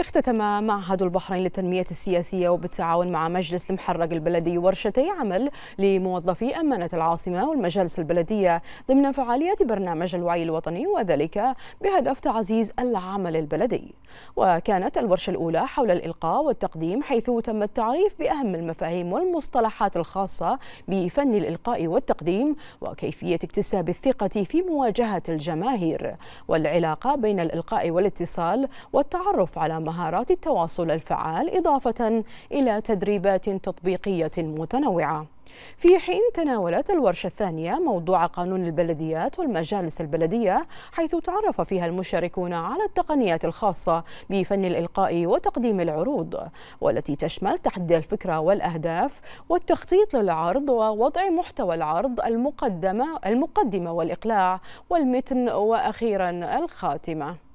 اختتم معهد البحرين للتنمية السياسية وبالتعاون مع مجلس المحرق البلدي ورشتي عمل لموظفي أمانة العاصمة والمجالس البلدية ضمن فعالية برنامج الوعي الوطني وذلك بهدف تعزيز العمل البلدي وكانت الورشة الأولى حول الإلقاء والتقديم حيث تم التعريف بأهم المفاهيم والمصطلحات الخاصة بفن الإلقاء والتقديم وكيفية اكتساب الثقة في مواجهة الجماهير والعلاقة بين الإلقاء والاتصال والتعرف على مهارات التواصل الفعال إضافة إلى تدريبات تطبيقية متنوعة في حين تناولت الورشة الثانية موضوع قانون البلديات والمجالس البلدية حيث تعرف فيها المشاركون على التقنيات الخاصة بفن الإلقاء وتقديم العروض والتي تشمل تحدي الفكرة والأهداف والتخطيط للعرض ووضع محتوى العرض المقدمة المقدمة والإقلاع والمتن وأخيرا الخاتمة